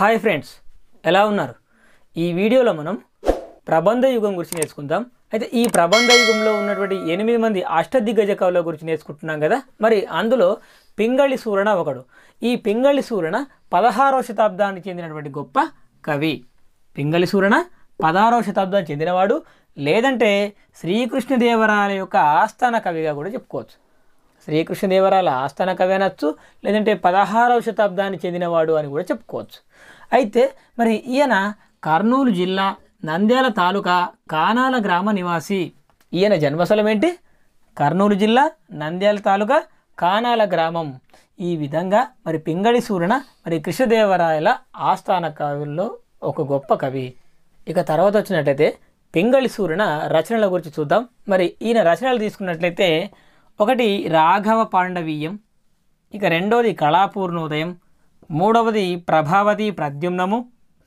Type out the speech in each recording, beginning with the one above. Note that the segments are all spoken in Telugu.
హాయ్ ఫ్రెండ్స్ ఎలా ఉన్నారు ఈ వీడియోలో మనం ప్రబంధ యుగం గురించి నేర్చుకుందాం అయితే ఈ ప్రబంధ యుగంలో ఉన్నటువంటి ఎనిమిది మంది అష్టదిగ్గజ కవుల గురించి నేర్చుకుంటున్నాం కదా మరి అందులో పింగళి సూరణ ఒకడు ఈ పింగళి సూరణ పదహారవ శతాబ్దానికి చెందినటువంటి గొప్ప కవి పింగళి సూరణ పదహారవ శతాబ్దానికి చెందినవాడు లేదంటే శ్రీకృష్ణదేవరాయల యొక్క ఆస్థాన కవిగా కూడా చెప్పుకోవచ్చు శ్రీకృష్ణదేవరాయల ఆస్థాన కవి అనొచ్చు లేదంటే పదహారవ శతాబ్దానికి చెందినవాడు అని కూడా చెప్పుకోవచ్చు అయితే మరి ఈయన కర్నూలు జిల్లా నంద్యాల తాలూకా కానాల గ్రామ నివాసి ఈయన జన్మస్థలం ఏంటి కర్నూలు జిల్లా నంద్యాల తాలూకా కానాల గ్రామం ఈ విధంగా మరి పింగళి సూరణ మరి కృష్ణదేవరాయల ఆస్థాన కవుల్లో ఒక గొప్ప కవి ఇక తర్వాత వచ్చినట్లయితే పింగళి సూరణ రచనల గురించి చూద్దాం మరి ఈయన రచనలు తీసుకున్నట్లయితే ఒకటి రాఘవ పాండవీయం ఇక రెండవది కళాపూర్ణోదయం మూడవది ప్రభావతి ప్రద్యుమ్నము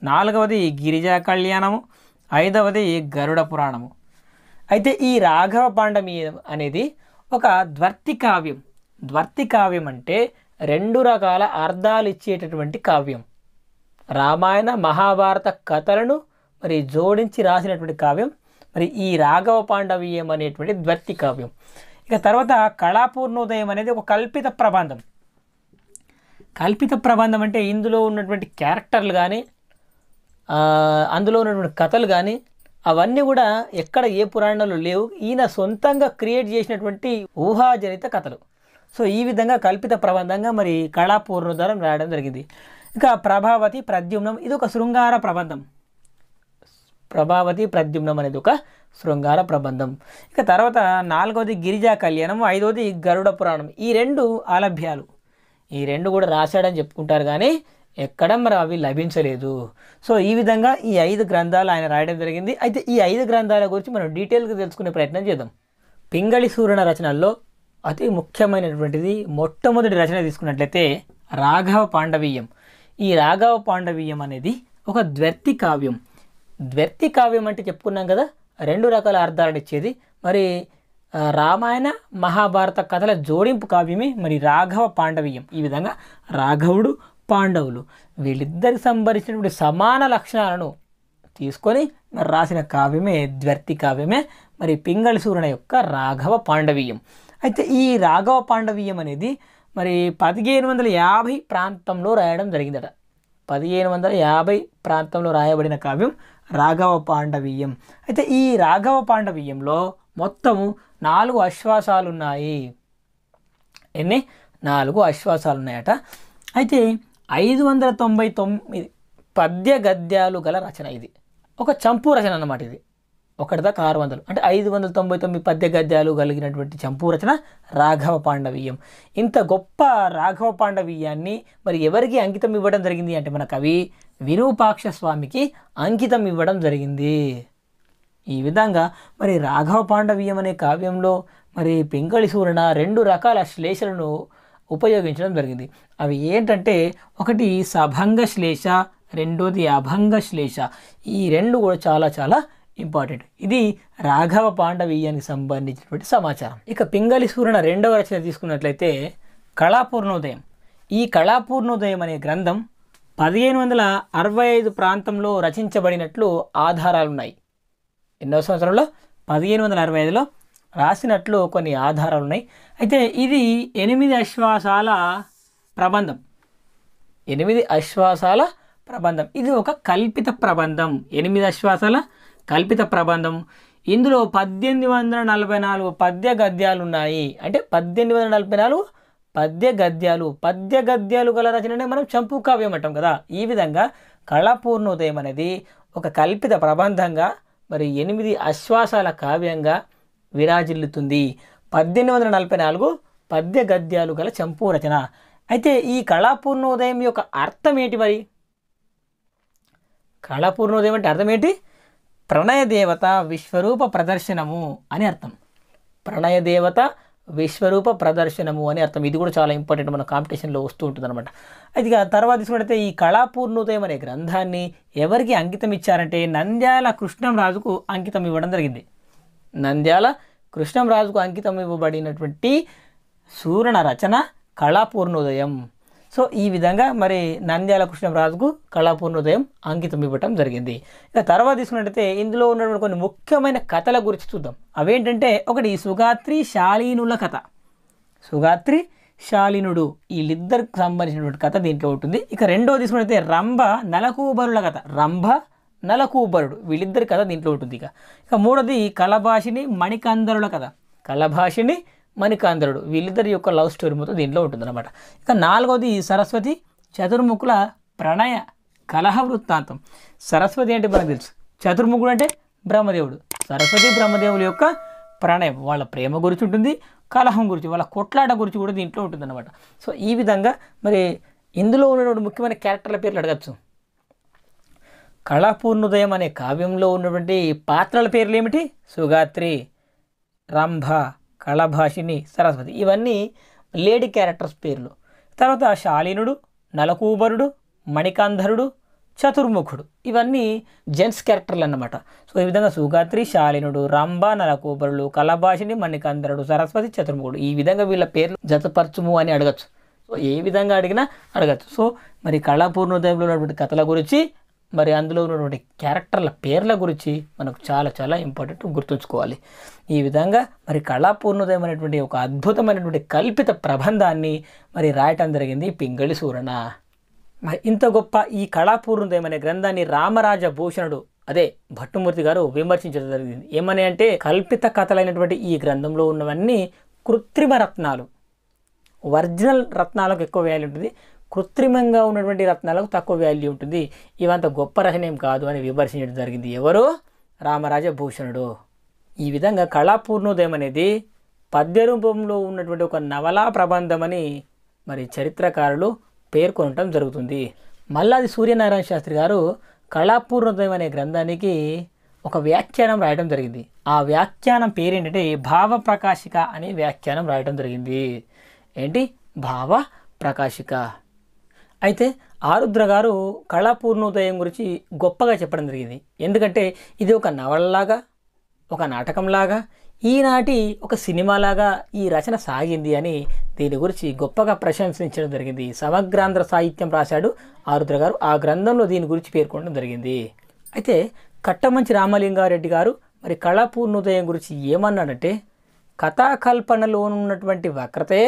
నాలుగవది గిరిజా కళ్యాణము ఐదవది గరుడ పురాణము అయితే ఈ రాఘవ పాండవీయం అనేది ఒక ద్వర్తి కావ్యం ద్వర్తి కావ్యం అంటే రెండు రకాల అర్థాలు ఇచ్చేటటువంటి కావ్యం రామాయణ మహాభారత కథలను మరి జోడించి రాసినటువంటి కావ్యం మరి ఈ రాఘవ పాండవీయం అనేటువంటి ద్వర్తి కావ్యం ఇక తర్వాత కళాపూర్ణోదయం అనేది ఒక కల్పిత ప్రబంధం కల్పిత ప్రబంధం అంటే ఇందులో ఉన్నటువంటి క్యారెక్టర్లు కానీ అందులో ఉన్నటువంటి కథలు కానీ అవన్నీ కూడా ఎక్కడ ఏ పురాణాలు లేవు ఈయన సొంతంగా క్రియేట్ చేసినటువంటి ఊహాజనిత కథలు సో ఈ విధంగా కల్పిత ప్రబంధంగా మరి కళాపూర్ణోదయం రాయడం జరిగింది ఇక ప్రభావతి ప్రద్యుమ్నం ఇది ఒక శృంగార ప్రబంధం ప్రభావతి ప్రద్యుమ్నం అనేది ఒక శృంగార ప్రబంధం ఇక తర్వాత నాలుగవది గిరిజా కళ్యాణం ఐదవది గరుడ పురాణం ఈ రెండు ఆలభ్యాలు ఈ రెండు కూడా రాశాడని చెప్పుకుంటారు కానీ ఎక్కడ మరి అవి లభించలేదు సో ఈ విధంగా ఈ ఐదు గ్రంథాలు ఆయన రాయడం జరిగింది అయితే ఈ ఐదు గ్రంథాల గురించి మనం డీటెయిల్గా తెలుసుకునే ప్రయత్నం చేద్దాం పింగళి సూర్యన రచనల్లో అతి ముఖ్యమైనటువంటిది మొట్టమొదటి రచన తీసుకున్నట్లయితే రాఘవ పాండవీయం ఈ రాఘవ పాండవీయం అనేది ఒక ద్వర్తి కావ్యం ద్వర్తి కావ్యం అంటే చెప్పుకున్నాం కదా రెండు రకాల అర్థాలను ఇచ్చేది మరి రామాయణ మహాభారత కథల జోడింపు కావ్యమే మరి రాఘవ పాండవీయం ఈ విధంగా రాఘవుడు పాండవులు వీళ్ళిద్దరికి సంబంధించినటువంటి సమాన లక్షణాలను తీసుకొని మరి రాసిన కావ్యమే ద్వర్తి కావ్యమే మరి పింగళి సూర్యుని యొక్క రాఘవ పాండవీయం అయితే ఈ రాఘవ పాండవీయం అనేది మరి పదిహేను వందల యాభై ప్రాంతంలో రాయడం జరిగిందట పదిహేను వందల యాభై ప్రాంతంలో రాయబడిన కావ్యం రాఘవ పాండవీయం అయితే ఈ రాఘవ పాండవీయంలో మొత్తము నాలుగు అశ్వాసాలు ఉన్నాయి ఎన్ని నాలుగు అశ్వాసాలు ఉన్నాయట అయితే ఐదు వందల తొంభై తొమ్మిది పద్య గద్యాలు గల రచన ఇది ఒక చంపు రచన అన్నమాట ఇది ఒకటిదాకా ఆరు వందలు అంటే ఐదు వందల తొంభై తొమ్మిది పద్య గద్యాలు కలిగినటువంటి చంపూరచన రాఘవ పాండవీయం ఇంత గొప్ప రాఘవ పాండవీయాన్ని మరి ఎవరికి అంకితం ఇవ్వడం జరిగింది అంటే మన కవి విరూపాక్ష స్వామికి అంకితం ఇవ్వడం జరిగింది ఈ విధంగా మరి రాఘవ పాండవీయం అనే కావ్యంలో మరి పెంగళి సూరణ రెండు రకాల శ్లేషలను ఉపయోగించడం జరిగింది అవి ఏంటంటే ఒకటి సభంగ శ్లేష రెండోది అభంగ శ్లేష ఈ రెండు కూడా చాలా చాలా ఇంపార్టెంట్ ఇది రాఘవ పాండవీయానికి సంబంధించినటువంటి సమాచారం ఇక పింగళి సూరణ రెండవ రచన తీసుకున్నట్లయితే కళాపూర్ణోదయం ఈ కళాపూర్ణోదయం అనే గ్రంథం పదిహేను వందల అరవై ఐదు ప్రాంతంలో రచించబడినట్లు ఆధారాలున్నాయి ఎన్నో సంవత్సరంలో పదిహేను వందల అరవై ఐదులో రాసినట్లు కొన్ని ఆధారాలున్నాయి అయితే ఇది ఎనిమిది అశ్వాసాల ప్రబంధం ఎనిమిది అశ్వాసాల ప్రబంధం ఇది ఒక కల్పిత ప్రబంధం ఎనిమిది అశ్వాసాల కల్పిత ప్రబంధం ఇందులో పద్దెనిమిది వందల నలభై నాలుగు పద్య గద్యాలు ఉన్నాయి అంటే పద్దెనిమిది వందల నలభై నాలుగు పద్య గద్యాలు పద్య గద్యాలు గల రచన అంటే మనం చంపు కావ్యం అంటాం కదా ఈ విధంగా కళాపూర్ణోదయం అనేది ఒక కల్పిత ప్రబంధంగా మరి ఎనిమిది అశ్వాసాల కావ్యంగా విరాజిల్లుతుంది పద్దెనిమిది వందల నలభై నాలుగు పద్య గద్యాలు గల చంపు రచన అయితే ఈ కళాపూర్ణోదయం యొక్క అర్థం ఏంటి మరి కళాపూర్ణోదయం అంటే అర్థం ఏంటి ప్రణయదేవత విశ్వరూప ప్రదర్శనము అని అర్థం ప్రణయదేవత విశ్వరూప ప్రదర్శనము అని అర్థం ఇది కూడా చాలా ఇంపార్టెంట్ మన కాంపిటీషన్లో వస్తూ ఉంటుంది అనమాట అది తర్వాత తీసుకుంటే ఈ కళాపూర్ణోదయం అనే గ్రంథాన్ని ఎవరికి అంకితం ఇచ్చారంటే నంద్యాల కృష్ణంరాజుకు అంకితం ఇవ్వడం జరిగింది నంద్యాల కృష్ణంరాజుకు అంకితం ఇవ్వబడినటువంటి సూరణ రచన కళాపూర్ణోదయం సో ఈ విధంగా మరి నంద్యాల కృష్ణరాజుకు కళాపూర్ణోదయం అంకితం ఇవ్వటం జరిగింది ఇక తర్వాత తీసుకున్నట్టయితే ఇందులో ఉన్నటువంటి కొన్ని ముఖ్యమైన కథల గురించి చూద్దాం అవేంటంటే ఒకటి సుగాత్రి శాలీనుల కథ సుగాత్రి శాలినుడు వీళ్ళిద్దరికి సంబంధించినటువంటి కథ దీంట్లో ఉంటుంది ఇక రెండో తీసుకున్నట్టయితే రంభ నలకూబరుల కథ రంభ నలకూబరుడు వీళ్ళిద్దరి కథ దీంట్లో ఉంటుంది ఇక ఇక మూడోది కళభాషిని మణికందరుల కథ కళభాషిని మణికాంధ్రుడు వీళ్ళిద్దరి యొక్క లవ్ స్టోరీ మొత్తం దీంట్లో అనమాట ఇక నాలుగవది సరస్వతి చతుర్ముఖుల ప్రణయ కలహ వృత్తాంతం సరస్వతి అంటే మనకు తెలుసు చతుర్ముఖుడు అంటే బ్రహ్మదేవుడు సరస్వతి బ్రహ్మదేవుల యొక్క ప్రణయం వాళ్ళ ప్రేమ గురించి ఉంటుంది కలహం గురించి వాళ్ళ కొట్లాట గురించి కూడా దీంట్లో ఉంటుంది అనమాట సో ఈ విధంగా మరి ఇందులో ఉన్నటువంటి ముఖ్యమైన క్యారెక్టర్ల పేర్లు అడగచ్చు కళాపూర్ణోదయం అనే కావ్యంలో ఉన్నటువంటి పాత్రల పేర్లు ఏమిటి సుగాత్రి రంభ కళభాషిని సరస్వతి ఇవన్నీ లేడీ క్యారెక్టర్స్ పేర్లు తర్వాత శాలినుడు నలకూబరుడు మణికాంధరుడు చతుర్ముఖుడు ఇవన్నీ జెంట్స్ క్యారెక్టర్లు అన్నమాట సో ఈ విధంగా సుగాత్రి శాలినుడు రంభ నలకూబరులు కళభాషిణి మణికాంధరుడు సరస్వతి చతుర్ముఖుడు ఈ విధంగా వీళ్ళ పేర్లు జతపరచుము అని అడగచ్చు సో ఏ విధంగా అడిగినా అడగచ్చు సో మరి కళాపూర్ణోదయంలో ఉన్నటువంటి కథల గురించి మరి అందులో ఉన్నటువంటి క్యారెక్టర్ల పేర్ల గురించి మనకు చాలా చాలా ఇంపార్టెంట్ గుర్తుంచుకోవాలి ఈ విధంగా మరి కళాపూర్ణుదయమైనటువంటి ఒక అద్భుతమైనటువంటి కల్పిత ప్రబంధాన్ని మరి రాయటం జరిగింది పింగళి సూరణ మరి ఇంత గొప్ప ఈ కళాపూర్ణుదయం అనే గ్రంథాన్ని రామరాజ భూషణుడు అదే భట్టుమూర్తి గారు విమర్శించడం జరిగింది ఏమని అంటే కల్పిత కథలైనటువంటి ఈ గ్రంథంలో ఉన్నవన్నీ కృత్రిమ రత్నాలు ఒరిజినల్ రత్నాలకు ఎక్కువ వేయాలి ఉంటుంది కృత్రిమంగా ఉన్నటువంటి రత్నాలకు తక్కువ వాల్యూ ఉంటుంది ఇవంత గొప్ప రహనీయం కాదు అని విమర్శించడం జరిగింది ఎవరు రామరాజ భూషణుడు ఈ విధంగా కళాపూర్ణోదయం అనేది పద్య రూపంలో ఉన్నటువంటి ఒక నవలా ప్రబంధమని మరి చరిత్రకారులు పేర్కొనటం జరుగుతుంది మళ్ళీ అది సూర్యనారాయణ శాస్త్రి గారు కళాపూర్ణోదయం అనే గ్రంథానికి ఒక వ్యాఖ్యానం రాయడం జరిగింది ఆ వ్యాఖ్యానం పేరేంటంటే భావ ప్రకాశిక అనే వ్యాఖ్యానం రాయడం జరిగింది ఏంటి భావ ప్రకాశిక అయితే ఆరుద్ర గారు కళాపూర్ణోదయం గురించి గొప్పగా చెప్పడం జరిగింది ఎందుకంటే ఇది ఒక నవలలాగా ఒక నాటకంలాగా ఈనాటి ఒక సినిమాలాగా ఈ రచన సాగింది అని దీని గురించి గొప్పగా ప్రశంసించడం జరిగింది సమగ్రాంధ్ర సాహిత్యం రాశాడు ఆరుద్ర గారు ఆ గ్రంథంలో దీని గురించి పేర్కొనడం జరిగింది అయితే కట్టమంచి రామలింగారెడ్డి గారు మరి కళాపూర్ణోదయం గురించి ఏమన్నాడంటే కథాకల్పనలోనున్నటువంటి వక్రతే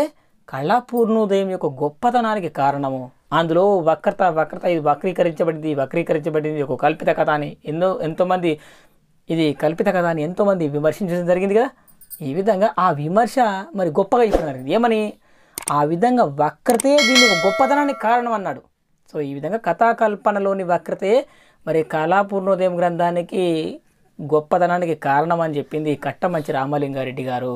కళాపూర్ణోదయం యొక్క గొప్పతనానికి కారణము అందులో వక్రత వక్రత ఇది వక్రీకరించబడింది వక్రీకరించబడింది ఒక కల్పిత కథ అని ఎన్నో ఎంతోమంది ఇది కల్పిత కథ అని ఎంతోమంది విమర్శించడం జరిగింది కదా ఈ విధంగా ఆ విమర్శ మరి గొప్పగా జరిగింది ఏమని ఆ విధంగా వక్రతే దీని గొప్పతనానికి కారణం అన్నాడు సో ఈ విధంగా కథాకల్పనలోని వక్రతే మరి కళాపూర్ణోదయం గ్రంథానికి గొప్పతనానికి కారణం అని చెప్పింది కట్టమంచి రామలింగారెడ్డి గారు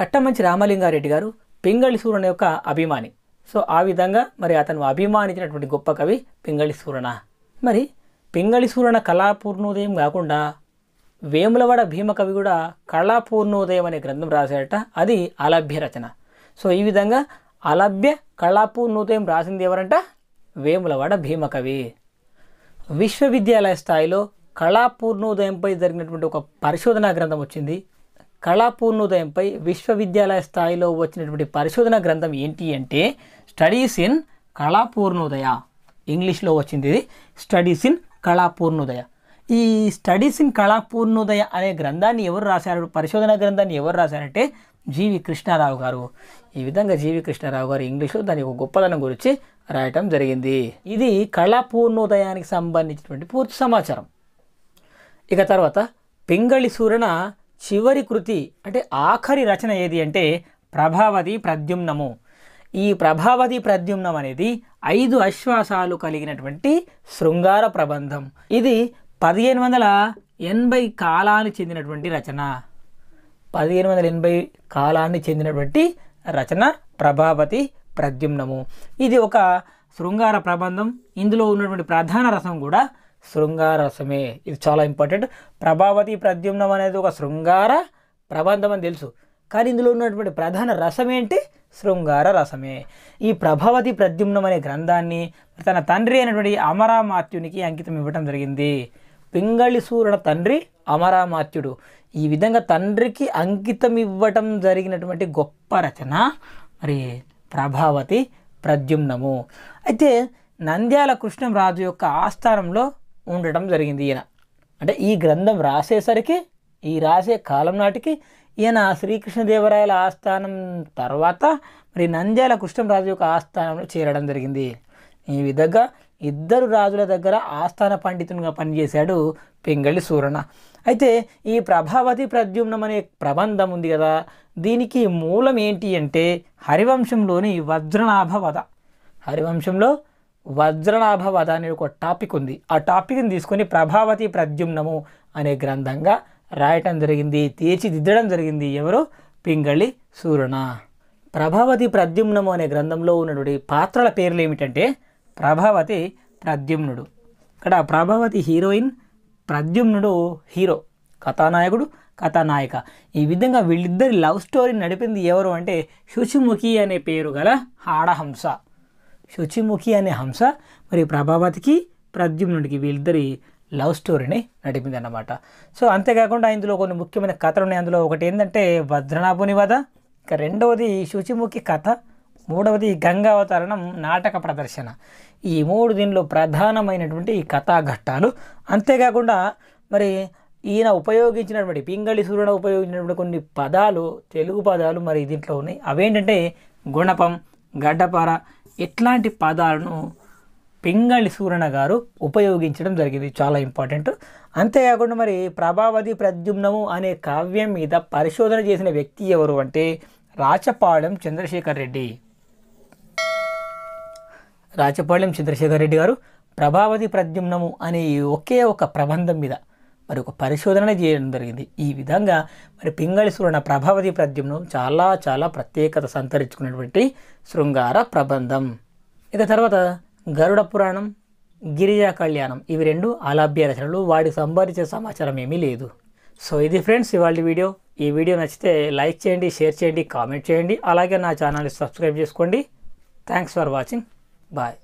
కట్టమంచి రామలింగారెడ్డి గారు పింగళి సూర్యుని యొక్క అభిమాని సో ఆ విధంగా మరి అతను అభిమానించినటువంటి గొప్ప కవి పింగళి సూరణ మరి పింగళి సూరణ కళాపూర్ణోదయం కాకుండా వేములవాడ భీమకవి కూడా కళాపూర్ణోదయం అనే గ్రంథం రాశాడట అది అలభ్య రచన సో ఈ విధంగా అలభ్య కళాపూర్ణోదయం రాసింది ఎవరంట వేములవాడ భీమకవి విశ్వవిద్యాలయ స్థాయిలో కళాపూర్ణోదయంపై జరిగినటువంటి ఒక పరిశోధనా గ్రంథం వచ్చింది కళాపూర్ణోదయంపై విశ్వవిద్యాలయ స్థాయిలో వచ్చినటువంటి పరిశోధన గ్రంథం ఏంటి అంటే స్టడీస్ ఇన్ కళాపూర్ణోదయ ఇంగ్లీష్లో వచ్చింది ఇది స్టడీస్ ఇన్ కళాపూర్ణోదయ ఈ స్టడీస్ ఇన్ కళాపూర్ణోదయ అనే గ్రంథాన్ని ఎవరు రాశారు పరిశోధన గ్రంథాన్ని ఎవరు రాశారంటే జీవి కృష్ణారావు గారు ఈ విధంగా జీవి కృష్ణారావు గారు ఇంగ్లీష్లో దాని ఒక గొప్పదనం గురించి రాయటం జరిగింది ఇది కళాపూర్ణోదయానికి సంబంధించినటువంటి పూర్తి సమాచారం ఇక తర్వాత పింగళి సూరణ చివరి కృతి అంటే ఆఖరి రచన ఏది అంటే ప్రభావతి ప్రద్యుమ్నము ఈ ప్రభావతి ప్రద్యుమ్నం అనేది ఐదు అశ్వాసాలు కలిగినటువంటి శృంగార ప్రబంధం ఇది పదిహేను వందల ఎనభై కాలానికి చెందినటువంటి రచన పదిహేను వందల ఎనభై కాలాన్ని చెందినటువంటి రచన ప్రభావతి ప్రద్యుమ్నము ఇది ఒక శృంగార ప్రబంధం ఇందులో ఉన్నటువంటి ప్రధాన రసం కూడా శృంగారసమే ఇది చాలా ఇంపార్టెంట్ ప్రభావతి ప్రద్యుమ్నం అనేది ఒక శృంగార ప్రబంధం అని తెలుసు కానీ ఇందులో ఉన్నటువంటి ప్రధాన రసం ఏంటి శృంగార రసమే ఈ ప్రభావతి ప్రద్యుమ్నం అనే గ్రంథాన్ని తన తండ్రి అయినటువంటి అమరామాత్యునికి అంకితం ఇవ్వటం జరిగింది పింగళి సూర్యుడు తండ్రి అమరామాత్యుడు ఈ విధంగా తండ్రికి అంకితం ఇవ్వటం జరిగినటువంటి గొప్ప రచన మరి ప్రభావతి ప్రద్యుమ్నము అయితే నంద్యాల కృష్ణం రాజు యొక్క ఆస్థానంలో ఉండటం జరిగింది ఈయన అంటే ఈ గ్రంథం రాసేసరికి ఈ రాసే కాలం నాటికి ఈయన శ్రీకృష్ణదేవరాయల ఆస్థానం తర్వాత మరి నంద్యాల కృష్ణరాజు యొక్క ఆస్థానంలో చేరడం జరిగింది ఈ విధంగా ఇద్దరు రాజుల దగ్గర ఆస్థాన పండితునిగా పనిచేశాడు పింగళి సూరణ అయితే ఈ ప్రభావతి ప్రద్యుమ్నం అనే ప్రబంధం ఉంది కదా దీనికి మూలం ఏంటి అంటే హరివంశంలోని వజ్రనాభ వధ హరివంశంలో వజ్రనాభ వధ అనే ఒక టాపిక్ ఉంది ఆ టాపిక్ని తీసుకొని ప్రభావతి ప్రద్యుమ్నము అనే గ్రంథంగా రాయటం జరిగింది తీర్చిదిద్దడం జరిగింది ఎవరు పింగళి సూరణ ప్రభావతి ప్రద్యుమ్నము అనే గ్రంథంలో ఉన్నటువంటి పాత్రల పేర్లు ఏమిటంటే ప్రభావతి ప్రద్యుమ్నుడు ఇక్కడ ప్రభావతి హీరోయిన్ ప్రద్యుమ్నుడు హీరో కథానాయకుడు కథానాయిక ఈ విధంగా వీళ్ళిద్దరి లవ్ స్టోరీ నడిపింది ఎవరు అంటే శుచిముఖి అనే పేరు గల ఆడహంస శుచిముఖి అనే హంస మరి ప్రభావతికి ప్రద్యుమ్నుడికి వీళ్ళిద్దరి లవ్ స్టోరీని నడిపింది అన్నమాట సో అంతేకాకుండా ఇందులో కొన్ని ముఖ్యమైన కథలు ఉన్నాయి అందులో ఒకటి ఏంటంటే వజ్రనాభుని వధ ఇక రెండవది శుచిముఖి కథ మూడవది గంగావతరణం నాటక ప్రదర్శన ఈ మూడు దీనిలో ప్రధానమైనటువంటి కథాఘట్టాలు అంతేకాకుండా మరి ఈయన ఉపయోగించినటువంటి పింగళి సూర్యుడు ఉపయోగించినటువంటి కొన్ని పదాలు తెలుగు పదాలు మరి దీంట్లో ఉన్నాయి అవేంటంటే గుణపం గడ్డపార ఎట్లాంటి పదాలను పింగళి సూరణ గారు ఉపయోగించడం జరిగింది చాలా ఇంపార్టెంట్ అంతేకాకుండా మరి ప్రభావతి ప్రద్యుమ్నము అనే కావ్యం మీద పరిశోధన చేసిన వ్యక్తి ఎవరు అంటే రాచపాళెం చంద్రశేఖర్ రెడ్డి రాచపాళెం చంద్రశేఖర్ రెడ్డి గారు ప్రభావతి ప్రద్యుమ్నము అనే ఒకే ఒక ప్రబంధం మీద మరి ఒక పరిశోధన చేయడం జరిగింది ఈ విధంగా మరి పింగళి సురణ ప్రభావతి ప్రద్యుమ్నం చాలా చాలా ప్రత్యేకత సంతరించుకున్నటువంటి శృంగార ప్రబంధం ఇక తర్వాత గరుడ పురాణం గిరిజా కళ్యాణం ఇవి రెండు ఆలాభ్య రచనలు వాటి సంబంధించే సమాచారం ఏమీ లేదు సో ఇది ఫ్రెండ్స్ ఇవాళ వీడియో ఈ వీడియో నచ్చితే లైక్ చేయండి షేర్ చేయండి కామెంట్ చేయండి అలాగే నా ఛానల్ని సబ్స్క్రైబ్ చేసుకోండి థ్యాంక్స్ ఫర్ వాచింగ్ బాయ్